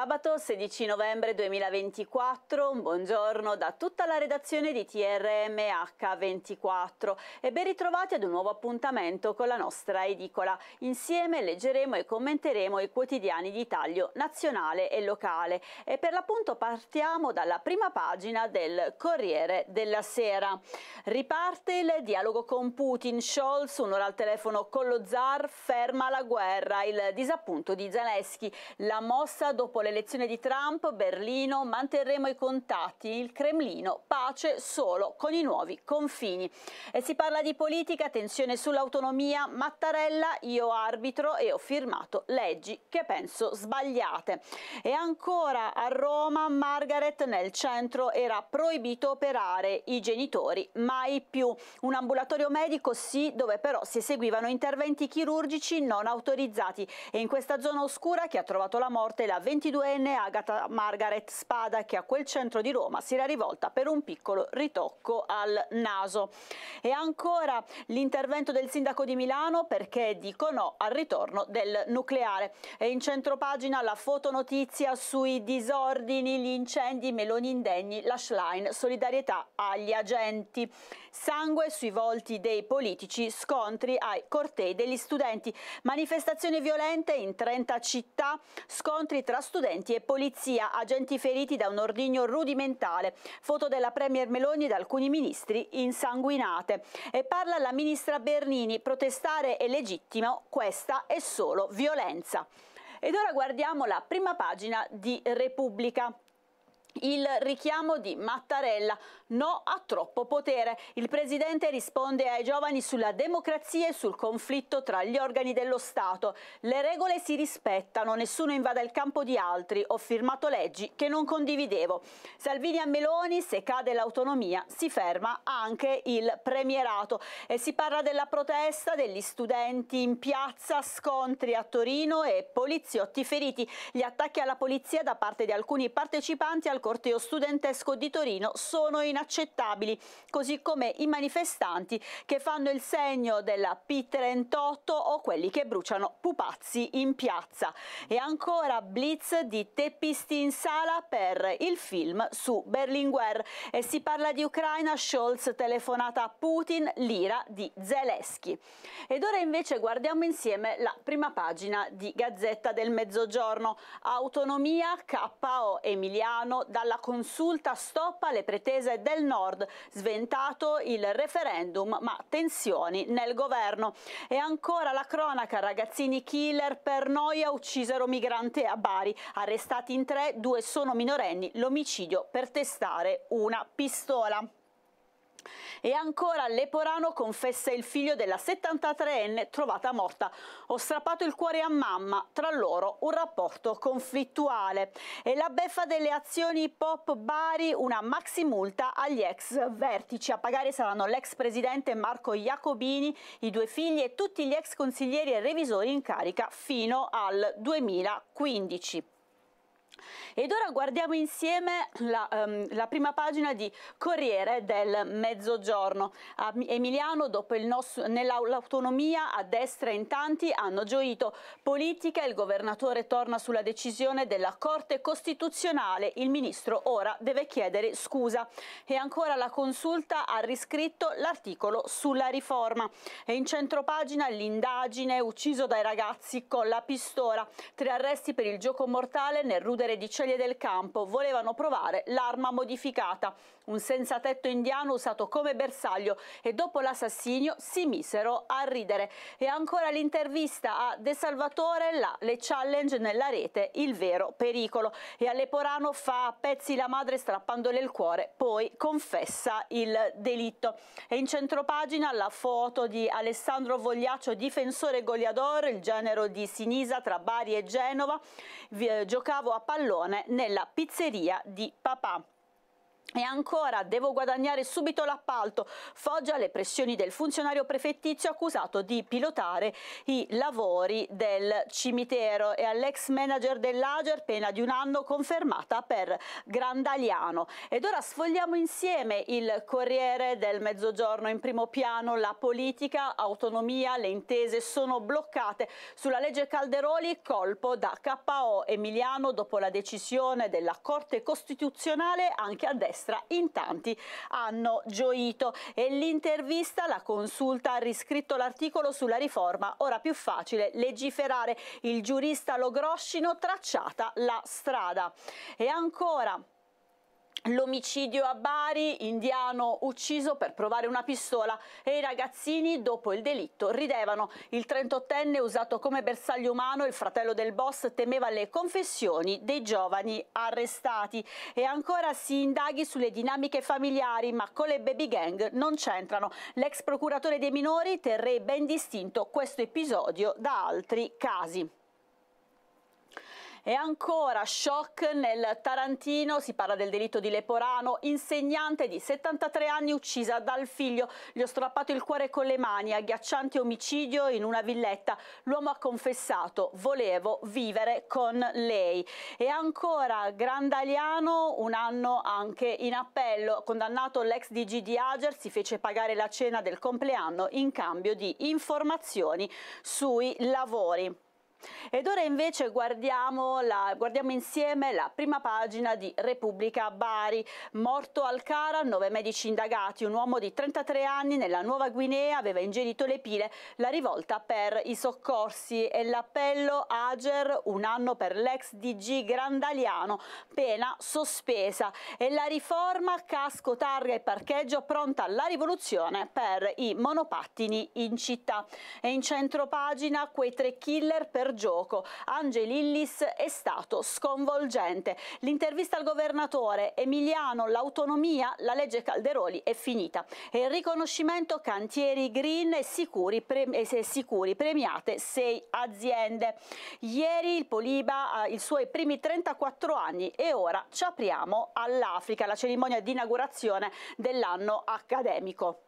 Sabato 16 novembre 2024, un buongiorno da tutta la redazione di TRMH24 e ben ritrovati ad un nuovo appuntamento con la nostra edicola. Insieme leggeremo e commenteremo i quotidiani di taglio nazionale e locale e per l'appunto partiamo dalla prima pagina del Corriere della Sera. Riparte il dialogo con Putin, Scholz, un'ora al telefono con lo zar, ferma la guerra, il disappunto di Zelensky, la mossa dopo le l'elezione di Trump, Berlino, manterremo i contatti, il Cremlino, pace solo con i nuovi confini. E si parla di politica, tensione sull'autonomia, Mattarella, io arbitro e ho firmato leggi che penso sbagliate. E ancora a Roma, Margaret nel centro era proibito operare i genitori, mai più. Un ambulatorio medico sì, dove però si eseguivano interventi chirurgici non autorizzati e in questa zona oscura che ha trovato la morte la 22 UDN Agata Margaret Spada che a quel centro di Roma si era rivolta per un piccolo ritocco al naso. E ancora l'intervento del sindaco di Milano perché dico no al ritorno del nucleare. E in centro pagina la fotonotizia sui disordini, gli incendi, i Meloni indegni, la Schlein, solidarietà agli agenti. Sangue sui volti dei politici, scontri ai cortei degli studenti, manifestazioni violente in 30 città, scontri tra studenti studenti e polizia, agenti feriti da un ordigno rudimentale, foto della Premier Meloni ed alcuni ministri insanguinate. E parla la ministra Bernini, protestare è legittimo, questa è solo violenza. Ed ora guardiamo la prima pagina di Repubblica. Il richiamo di Mattarella no a troppo potere. Il presidente risponde ai giovani sulla democrazia e sul conflitto tra gli organi dello Stato. Le regole si rispettano, nessuno invada il campo di altri. Ho firmato leggi che non condividevo. Salvini a Meloni, se cade l'autonomia, si ferma anche il premierato. E si parla della protesta degli studenti in piazza, scontri a Torino e poliziotti feriti. Gli attacchi alla polizia da parte di alcuni partecipanti al corteo studentesco di Torino sono in inaccettabili, così come i manifestanti che fanno il segno della P38 o quelli che bruciano pupazzi in piazza. E ancora blitz di teppisti in sala per il film su Berlinguer. E si parla di Ucraina, Scholz telefonata a Putin, l'ira di Zelensky. Ed ora invece guardiamo insieme la prima pagina di Gazzetta del Mezzogiorno. Autonomia, KO Emiliano, dalla consulta stoppa le pretese del del Nord. Sventato il referendum, ma tensioni nel governo. E ancora la cronaca, ragazzini killer per noia uccisero migrante a Bari. Arrestati in tre, due sono minorenni, l'omicidio per testare una pistola. E ancora Leporano confessa il figlio della 73enne trovata morta. Ho strappato il cuore a mamma, tra loro un rapporto conflittuale. E la beffa delle azioni pop Bari, una maxi multa agli ex vertici. A pagare saranno l'ex presidente Marco Jacobini, i due figli e tutti gli ex consiglieri e revisori in carica fino al 2015. Ed ora guardiamo insieme la, um, la prima pagina di Corriere del Mezzogiorno. A Emiliano, dopo il nostro, nell'autonomia, a destra in tanti hanno gioito. Politica, il governatore torna sulla decisione della Corte Costituzionale, il ministro ora deve chiedere scusa. E ancora la consulta ha riscritto l'articolo sulla riforma. E in centro pagina l'indagine ucciso dai ragazzi con la pistola. Tre arresti per il gioco mortale nel rudere di di Celie del Campo volevano provare l'arma modificata, un senzatetto indiano usato come bersaglio e dopo l'assassinio si misero a ridere. E ancora l'intervista a De Salvatore, là le challenge nella rete, il vero pericolo. E a Leporano fa a pezzi la madre strappandole il cuore, poi confessa il delitto. E in centropagina la foto di Alessandro Vogliaccio, difensore goleador, il genero di Sinisa tra Bari e Genova. Eh, giocavo a pallone pallone nella pizzeria di papà. E ancora, devo guadagnare subito l'appalto. Foggia le pressioni del funzionario prefettizio accusato di pilotare i lavori del cimitero e all'ex manager dell'Ager pena di un anno confermata per Grandaliano. Ed ora sfogliamo insieme il Corriere del Mezzogiorno in primo piano, la politica, autonomia, le intese sono bloccate. Sulla legge Calderoli colpo da KO Emiliano dopo la decisione della Corte Costituzionale anche a destra destra, in tanti hanno gioito. E l'intervista, la consulta ha riscritto l'articolo sulla riforma, ora più facile legiferare. Il giurista Logroscino tracciata la strada. E ancora L'omicidio a Bari, indiano ucciso per provare una pistola e i ragazzini dopo il delitto ridevano. Il 38enne usato come bersaglio umano, il fratello del boss temeva le confessioni dei giovani arrestati e ancora si indaghi sulle dinamiche familiari ma con le baby gang non c'entrano. L'ex procuratore dei minori terré ben distinto questo episodio da altri casi. E ancora shock nel Tarantino, si parla del delitto di Leporano, insegnante di 73 anni uccisa dal figlio, gli ho strappato il cuore con le mani, agghiacciante omicidio in una villetta, l'uomo ha confessato, volevo vivere con lei. E ancora Grandaliano, un anno anche in appello, condannato l'ex DG di Ager, si fece pagare la cena del compleanno in cambio di informazioni sui lavori. Ed ora invece guardiamo, la, guardiamo insieme la prima pagina di Repubblica Bari. Morto al Cara, nove medici indagati, un uomo di 33 anni nella Nuova Guinea aveva ingerito le pile, la rivolta per i soccorsi e l'appello Ager, un anno per l'ex DG Grandaliano, pena sospesa e la riforma casco, targa e parcheggio pronta alla rivoluzione per i monopattini in città. E in centro pagina quei tre killer per gioco. Angeli Illis è stato sconvolgente. L'intervista al governatore Emiliano, l'autonomia, la legge Calderoli è finita. E il riconoscimento cantieri green e sicuri, pre sicuri premiate sei aziende. Ieri il Poliba, ha i suoi primi 34 anni e ora ci apriamo all'Africa, la cerimonia di inaugurazione dell'anno accademico.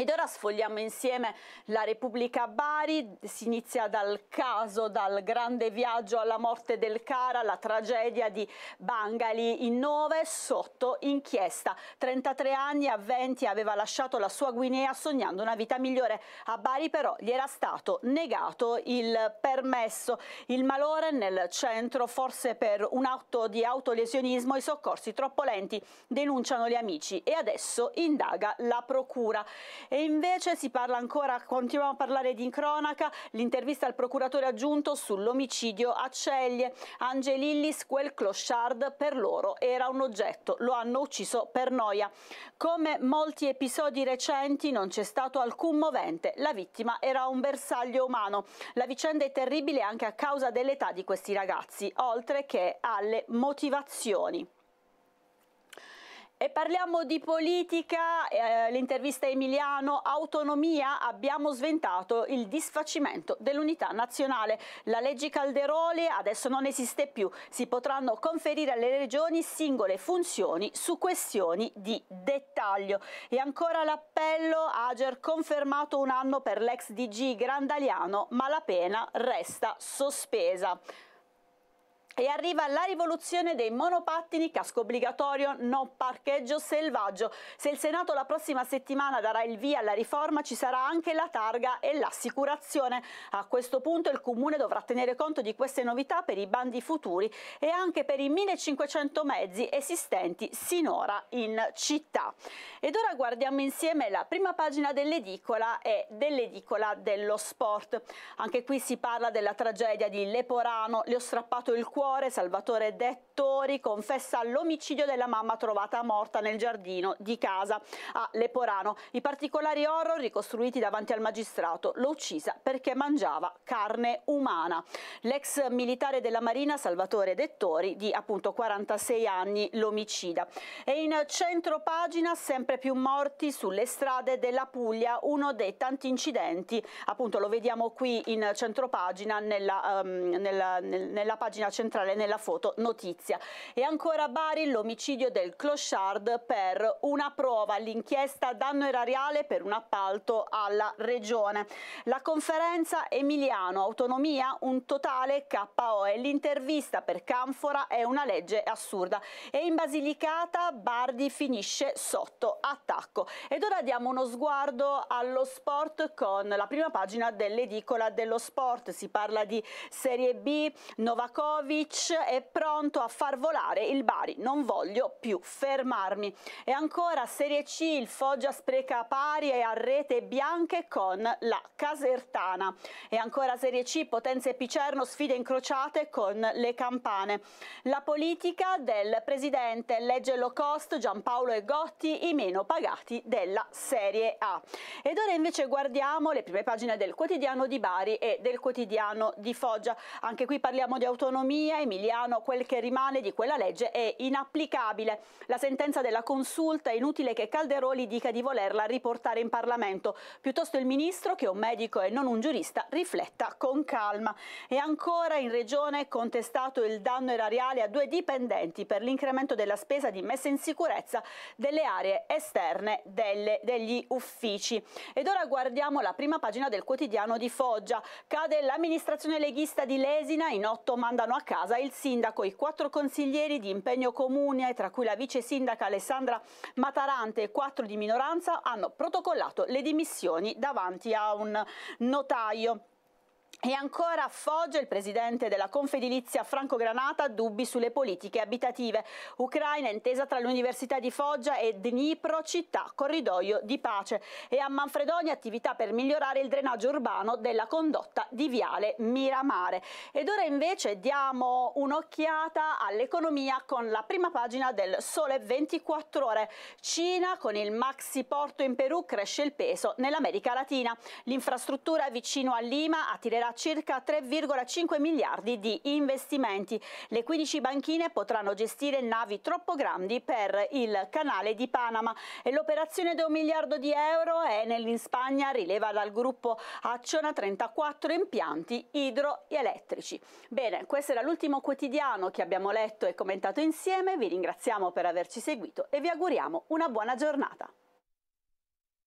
Ed ora sfogliamo insieme la Repubblica Bari, si inizia dal caso, dal grande viaggio alla morte del Cara, la tragedia di Bangali in nove sotto inchiesta. 33 anni a 20 aveva lasciato la sua Guinea sognando una vita migliore. A Bari però gli era stato negato il permesso. Il malore nel centro, forse per un atto di autolesionismo, i soccorsi troppo lenti, denunciano gli amici e adesso indaga la procura. E invece si parla ancora, continuiamo a parlare di cronaca, l'intervista al procuratore aggiunto sull'omicidio a Ceglie. Angelillis, quel clochard per loro era un oggetto, lo hanno ucciso per noia. Come molti episodi recenti non c'è stato alcun movente, la vittima era un bersaglio umano. La vicenda è terribile anche a causa dell'età di questi ragazzi, oltre che alle motivazioni. E parliamo di politica, eh, l'intervista a Emiliano, autonomia, abbiamo sventato il disfacimento dell'unità nazionale. La legge Calderoli adesso non esiste più, si potranno conferire alle regioni singole funzioni su questioni di dettaglio. E ancora l'appello, Ager confermato un anno per l'ex DG Grandaliano, ma la pena resta sospesa. E arriva la rivoluzione dei monopattini, casco obbligatorio, non parcheggio selvaggio. Se il Senato la prossima settimana darà il via alla riforma ci sarà anche la targa e l'assicurazione. A questo punto il Comune dovrà tenere conto di queste novità per i bandi futuri e anche per i 1500 mezzi esistenti sinora in città. Ed ora guardiamo insieme la prima pagina dell'edicola e dell'edicola dello sport. Anche qui si parla della tragedia di Leporano, le ho strappato il cuore Cuore, Salvatore Dettori, confessa l'omicidio della mamma trovata morta nel giardino di casa a Leporano. I particolari horror ricostruiti davanti al magistrato. L'ho uccisa perché mangiava carne umana. L'ex militare della Marina Salvatore Dettori, di appunto 46 anni, l'omicida. E in centro pagina sempre più morti sulle strade della Puglia, uno dei tanti incidenti, appunto lo vediamo qui in centro pagina, nella, um, nella, nella pagina centrale centrale nella foto notizia. E ancora a Bari l'omicidio del clochard per una prova all'inchiesta danno erariale per un appalto alla regione. La conferenza Emiliano Autonomia un totale KO e l'intervista per Canfora è una legge assurda e in Basilicata Bardi finisce sotto attacco. Ed ora diamo uno sguardo allo sport con la prima pagina dell'edicola dello sport. Si parla di Serie B, Novakovic Beach è pronto a far volare il Bari, non voglio più fermarmi. E ancora Serie C, il Foggia spreca pari e a rete bianche con la Casertana. E ancora Serie C, Potenza e Picerno sfide incrociate con le campane. La politica del presidente, legge low cost, Giampaolo e Gotti, i meno pagati della Serie A. Ed ora invece guardiamo le prime pagine del quotidiano di Bari e del quotidiano di Foggia. Anche qui parliamo di autonomia Romania, Emiliano, quel che rimane di quella legge è inapplicabile. La sentenza della consulta è inutile che Calderoli dica di volerla riportare in Parlamento. Piuttosto il ministro, che è un medico e non un giurista, rifletta con calma. E ancora in regione è contestato il danno erariale a due dipendenti per l'incremento della spesa di messa in sicurezza delle aree esterne delle, degli uffici. Ed ora guardiamo la prima pagina del quotidiano di Foggia. Cade l'amministrazione leghista di Lesina, in otto mandano a casa casa il sindaco e i quattro consiglieri di impegno comune, tra cui la vice sindaca Alessandra Matarante e quattro di minoranza, hanno protocollato le dimissioni davanti a un notaio. E ancora a Foggia il presidente della Confedilizia Franco Granata ha dubbi sulle politiche abitative. Ucraina intesa tra l'Università di Foggia e Dnipro città corridoio di pace e a Manfredonia attività per migliorare il drenaggio urbano della condotta di Viale Miramare. Ed ora invece diamo un'occhiata all'economia con la prima pagina del Sole 24 ore. Cina con il maxi porto in Perù cresce il peso nell'America Latina. L'infrastruttura vicino a Lima attirerà realizzerà circa 3,5 miliardi di investimenti. Le 15 banchine potranno gestire navi troppo grandi per il canale di Panama e l'operazione di un miliardo di euro è in Spagna rileva dal gruppo Acciona 34 impianti idroelettrici. Bene, questo era l'ultimo quotidiano che abbiamo letto e commentato insieme, vi ringraziamo per averci seguito e vi auguriamo una buona giornata.